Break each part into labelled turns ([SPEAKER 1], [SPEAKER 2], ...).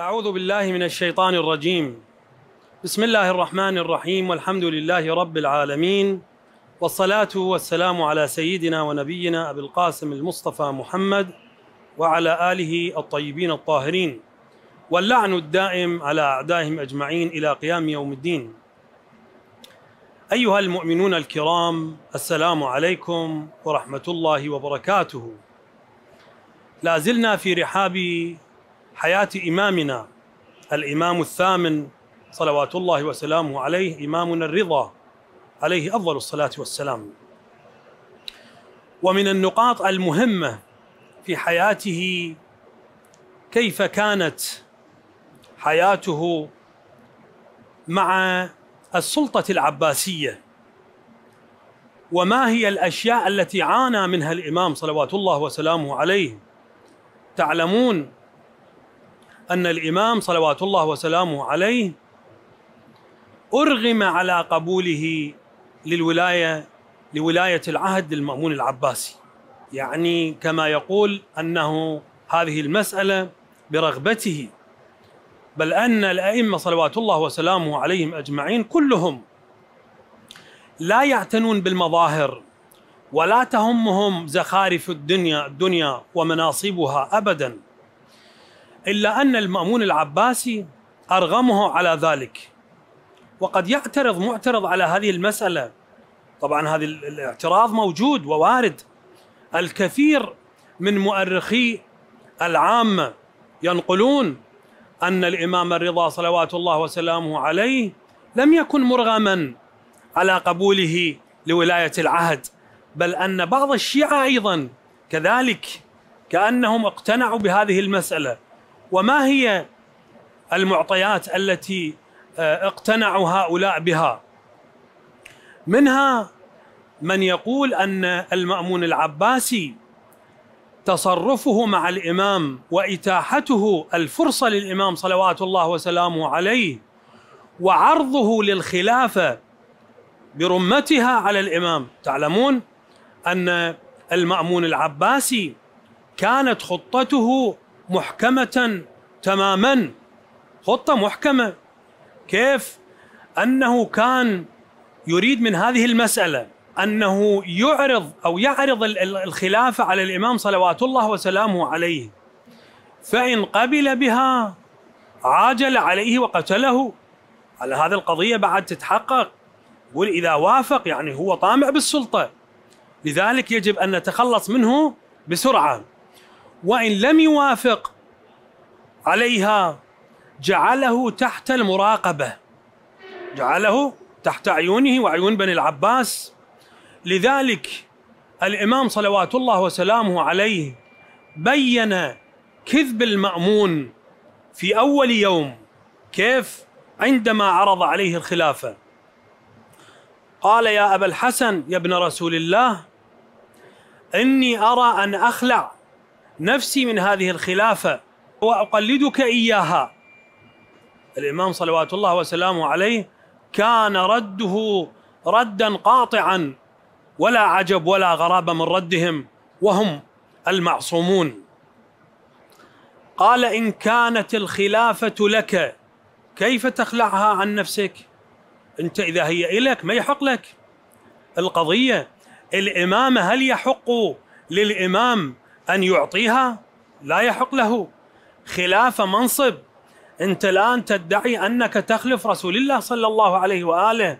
[SPEAKER 1] أعوذ بالله من الشيطان الرجيم بسم الله الرحمن الرحيم والحمد لله رب العالمين والصلاة والسلام على سيدنا ونبينا أبي القاسم المصطفى محمد وعلى آله الطيبين الطاهرين واللعن الدائم على أعدائهم أجمعين إلى قيام يوم الدين أيها المؤمنون الكرام السلام عليكم ورحمة الله وبركاته لا زلنا في رحاب حياة إمامنا الإمام الثامن صلوات الله وسلامه عليه إمامنا الرضا عليه أفضل الصلاة والسلام ومن النقاط المهمة في حياته كيف كانت حياته مع السلطة العباسية وما هي الأشياء التي عانى منها الإمام صلوات الله وسلامه عليه تعلمون أن الإمام صلوات الله وسلامه عليه أرغم على قبوله للولاية لولاية العهد للمأمون العباسي يعني كما يقول أنه هذه المسألة برغبته بل أن الأئمة صلوات الله وسلامه عليهم أجمعين كلهم لا يعتنون بالمظاهر ولا تهمهم زخارف الدنيا الدنيا ومناصبها أبداً إلا أن المأمون العباسي أرغمه على ذلك وقد يعترض معترض على هذه المسألة طبعا هذا الاعتراض موجود ووارد الكثير من مؤرخي العامة ينقلون أن الإمام الرضا صلوات الله وسلامه عليه لم يكن مرغما على قبوله لولاية العهد بل أن بعض الشيعة أيضا كذلك كأنهم اقتنعوا بهذه المسألة وما هي المعطيات التي آه، اقتنع هؤلاء بها منها من يقول ان المامون العباسي تصرفه مع الامام واتاحته الفرصه للامام صلوات الله وسلامه عليه وعرضه للخلافه برمتها على الامام تعلمون ان المامون العباسي كانت خطته محكمة تماما خطة محكمة كيف أنه كان يريد من هذه المسألة أنه يعرض أو يعرض الخلافة على الإمام صلوات الله وسلامه عليه فإن قبل بها عاجل عليه وقتله على هذه القضية بعد تتحقق يقول إذا وافق يعني هو طامع بالسلطة لذلك يجب أن نتخلص منه بسرعة وإن لم يوافق عليها جعله تحت المراقبة جعله تحت عيونه وعيون بني العباس لذلك الإمام صلوات الله وسلامه عليه بين كذب المأمون في أول يوم كيف عندما عرض عليه الخلافة قال يا أبا الحسن يا ابن رسول الله إني أرى أن أخلع نفسي من هذه الخلافة وأقلدك إياها الإمام صلوات الله وسلامه عليه كان رده ردا قاطعا ولا عجب ولا غرابة من ردهم وهم المعصومون قال إن كانت الخلافة لك كيف تخلعها عن نفسك أنت إذا هي إلك ما يحق لك القضية الإمامة هل يحق للإمام أن يعطيها لا يحق له خلاف منصب أنت الآن تدعي أنك تخلف رسول الله صلى الله عليه وآله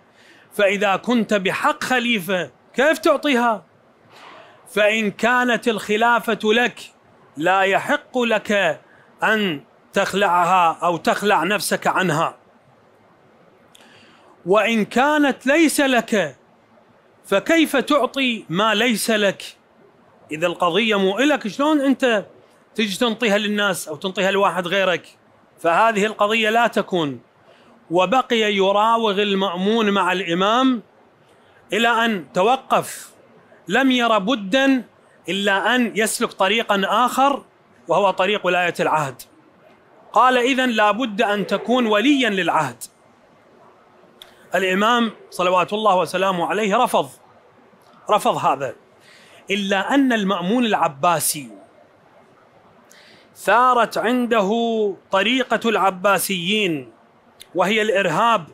[SPEAKER 1] فإذا كنت بحق خليفة كيف تعطيها فإن كانت الخلافة لك لا يحق لك أن تخلعها أو تخلع نفسك عنها وإن كانت ليس لك فكيف تعطي ما ليس لك اذا القضيه مو الك شلون انت تجي تنطيها للناس او تنطيها لواحد غيرك فهذه القضيه لا تكون وبقي يراوغ المامون مع الامام الى ان توقف لم ير بدا الا ان يسلك طريقا اخر وهو طريق ولايه العهد قال اذا لا بد ان تكون وليا للعهد الامام صلوات الله وسلامه عليه رفض رفض هذا إلا أن المأمون العباسي ثارت عنده طريقة العباسيين وهي الإرهاب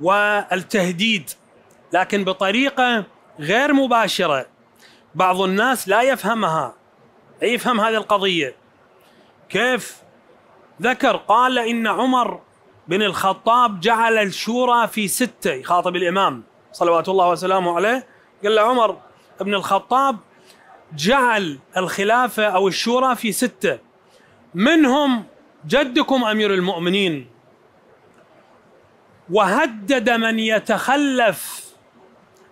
[SPEAKER 1] والتهديد لكن بطريقة غير مباشرة بعض الناس لا يفهمها لا يفهم هذه القضية كيف ذكر قال إن عمر بن الخطاب جعل الشورى في ستة يخاطب الإمام صلوات الله وسلامه عليه قال له عمر بن الخطاب جعل الخلافة أو الشورى في ستة منهم جدكم أمير المؤمنين وهدد من يتخلف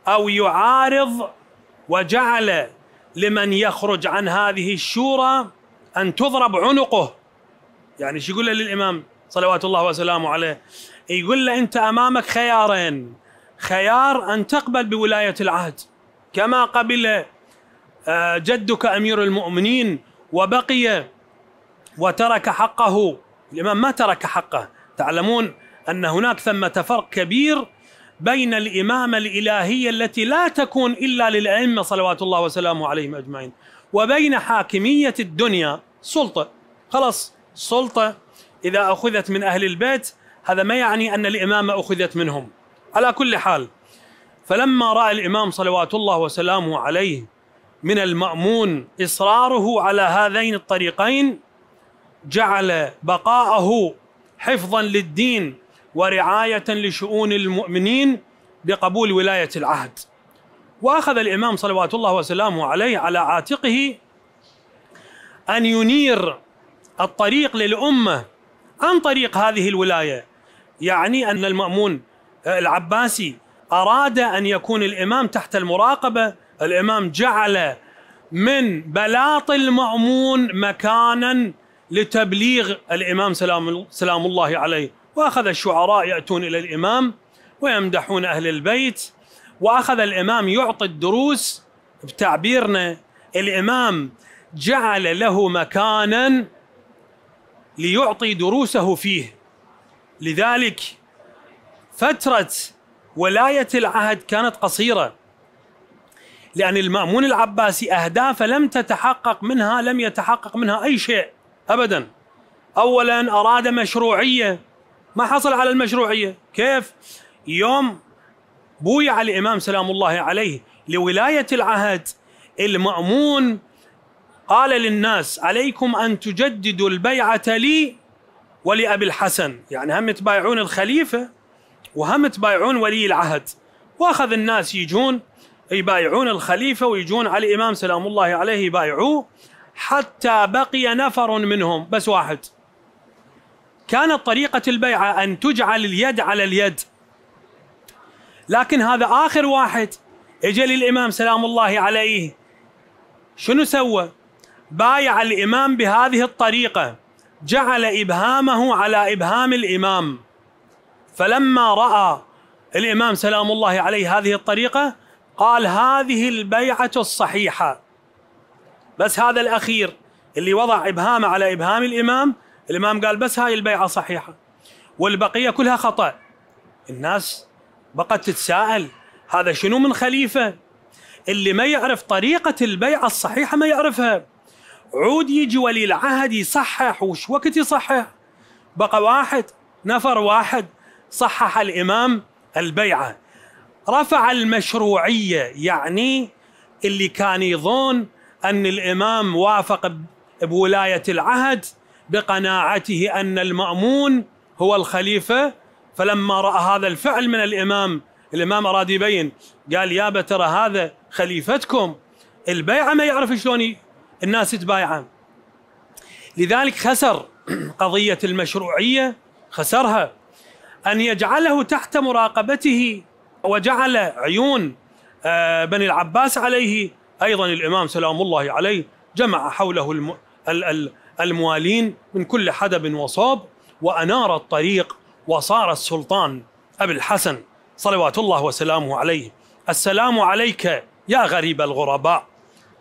[SPEAKER 1] أو يعارض وجعل لمن يخرج عن هذه الشورى أن تضرب عنقه يعني شو يقول للإمام صلوات الله وسلامه عليه يقول له أنت أمامك خيارين خيار أن تقبل بولاية العهد كما قبل آه، جدك امير المؤمنين وبقي وترك حقه الامام ما ترك حقه تعلمون ان هناك ثمه فرق كبير بين الامامه الالهيه التي لا تكون الا للائمه صلوات الله وسلامه عليهم اجمعين وبين حاكميه الدنيا سلطه خلاص سلطه اذا اخذت من اهل البيت هذا ما يعني ان الامامه اخذت منهم على كل حال فلما راى الامام صلوات الله وسلامه عليه من المامون اصراره على هذين الطريقين جعل بقاءه حفظا للدين ورعايه لشؤون المؤمنين بقبول ولايه العهد واخذ الامام صلوات الله وسلامه عليه على عاتقه ان ينير الطريق للامه عن طريق هذه الولايه يعني ان المامون العباسي أراد أن يكون الإمام تحت المراقبة الإمام جعل من بلاط المأمون مكانا لتبليغ الإمام سلام, سلام الله عليه وأخذ الشعراء يأتون إلى الإمام ويمدحون أهل البيت وأخذ الإمام يعطي الدروس بتعبيرنا الإمام جعل له مكانا ليعطي دروسه فيه لذلك فتره ولاية العهد كانت قصيرة لأن المأمون العباسي أهدافه لم تتحقق منها لم يتحقق منها أي شيء أبدا أولا أراد مشروعية ما حصل على المشروعية كيف؟ يوم بويع الإمام سلام الله عليه لولاية العهد المأمون قال للناس عليكم أن تجددوا البيعة لي ولأبي الحسن يعني هم يتبايعون الخليفة وهم تبايعون ولي العهد واخذ الناس يجون يبايعون الخليفه ويجون على الامام سلام الله عليه يبايعوه حتى بقي نفر منهم بس واحد كانت طريقه البيعه ان تجعل اليد على اليد لكن هذا اخر واحد اجى للامام سلام الله عليه شنو سوى؟ بايع الامام بهذه الطريقه جعل ابهامه على ابهام الامام فلما راى الامام سلام الله عليه هذه الطريقه قال هذه البيعه الصحيحه بس هذا الاخير اللي وضع ابهامه على ابهام الامام الامام قال بس هاي البيعه صحيحه والبقيه كلها خطا الناس بقت تتساءل هذا شنو من خليفه اللي ما يعرف طريقه البيعه الصحيحه ما يعرفها عود يجي ولي العهد يصحح وش وقت يصحح بقى واحد نفر واحد صحح الإمام البيعة رفع المشروعية يعني اللي كان يظن أن الإمام وافق بولاية العهد بقناعته أن المأمون هو الخليفة فلما رأى هذا الفعل من الإمام الإمام أراد يبين قال يا ترى هذا خليفتكم البيعة ما يعرف شلون الناس تبايعه لذلك خسر قضية المشروعية خسرها أن يجعله تحت مراقبته وجعل عيون آه، بني العباس عليه أيضا الإمام سلام الله عليه جمع حوله الموالين من كل حدب وصوب وأنار الطريق وصار السلطان أبي الحسن صلوات الله وسلامه عليه السلام عليك يا غريب الغرباء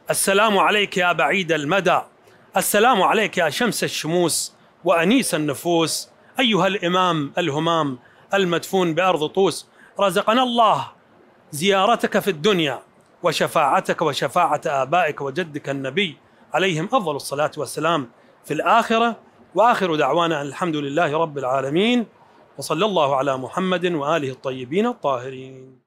[SPEAKER 1] السلام عليك يا بعيد المدى السلام عليك يا شمس الشموس وأنيس النفوس أيها الإمام الهمام المدفون بأرض طوس رزقنا الله زيارتك في الدنيا وشفاعتك وشفاعة آبائك وجدك النبي عليهم أفضل الصلاة والسلام في الآخرة وآخر دعوانا أن الحمد لله رب العالمين وصلى الله على محمد وآله الطيبين الطاهرين